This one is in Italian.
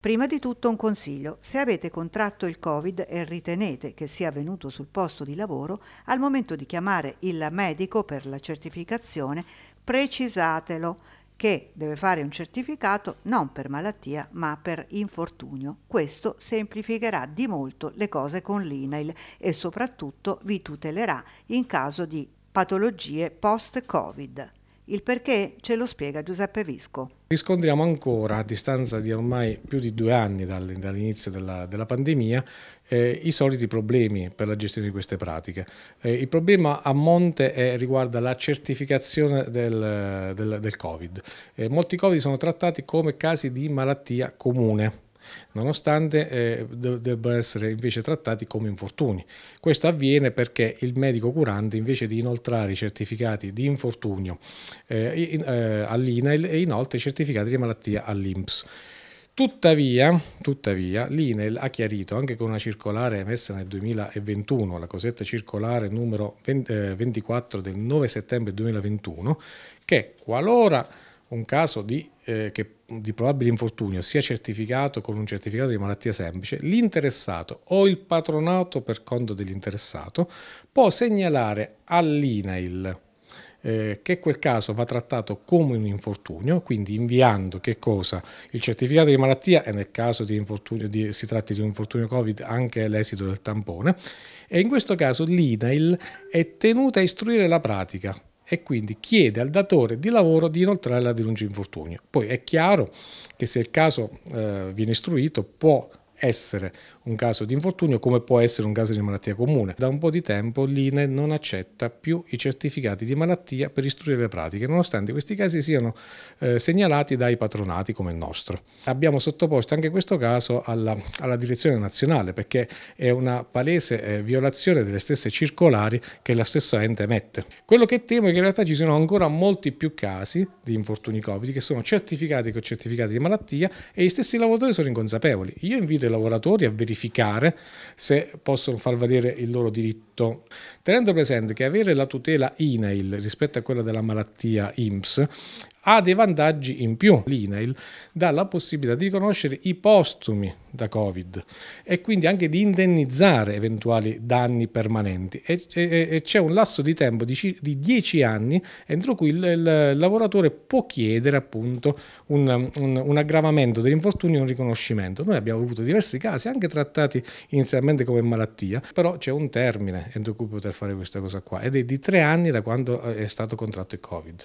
Prima di tutto un consiglio, se avete contratto il Covid e ritenete che sia venuto sul posto di lavoro, al momento di chiamare il medico per la certificazione, precisatelo che deve fare un certificato non per malattia ma per infortunio. Questo semplificherà di molto le cose con l'INAIL e soprattutto vi tutelerà in caso di patologie post-Covid. Il perché ce lo spiega Giuseppe Visco. Riscontriamo ancora, a distanza di ormai più di due anni dall'inizio della, della pandemia, eh, i soliti problemi per la gestione di queste pratiche. Eh, il problema a monte è, eh, riguarda la certificazione del, del, del Covid. Eh, molti Covid sono trattati come casi di malattia comune nonostante eh, debbano essere invece trattati come infortuni. Questo avviene perché il medico curante invece di inoltrare i certificati di infortunio eh, in, eh, all'INAIL e eh, inoltre i certificati di malattia all'INPS. Tuttavia, tuttavia l'INEL ha chiarito, anche con una circolare emessa nel 2021, la cosetta circolare numero 20, eh, 24 del 9 settembre 2021, che qualora un caso di eh, che, di probabile infortunio sia certificato con un certificato di malattia semplice, l'interessato o il patronato per conto dell'interessato può segnalare all'INAIL eh, che quel caso va trattato come un infortunio, quindi inviando che cosa? Il certificato di malattia e nel caso di di, si tratti di un infortunio Covid anche l'esito del tampone e in questo caso l'INAIL è tenuta a istruire la pratica e quindi chiede al datore di lavoro di inoltrare la denuncia infortunio. Poi è chiaro che se il caso eh, viene istruito può essere un caso di infortunio come può essere un caso di malattia comune. Da un po' di tempo l'INE non accetta più i certificati di malattia per istruire le pratiche, nonostante questi casi siano eh, segnalati dai patronati come il nostro. Abbiamo sottoposto anche questo caso alla, alla direzione nazionale perché è una palese eh, violazione delle stesse circolari che la stessa ente emette. Quello che temo è che in realtà ci siano ancora molti più casi di infortuni Covid che sono certificati con certificati di malattia e gli stessi lavoratori sono inconsapevoli. Io invito dei lavoratori a verificare se possono far valere il loro diritto, tenendo presente che avere la tutela INAIL rispetto a quella della malattia IMSS ha dei vantaggi in più. L'INAIL dà la possibilità di riconoscere i postumi da Covid e quindi anche di indennizzare eventuali danni permanenti e, e, e c'è un lasso di tempo di, di 10 anni entro cui il, il, lavoratore può chiedere appunto un, un, un aggravamento dell'infortunio e un riconoscimento. Noi abbiamo avuto diversi casi anche trattati inizialmente come malattia, però c'è un termine entro cui poter fare questa cosa qua ed è di 3 anni da quando eh, è stato contratto il Covid.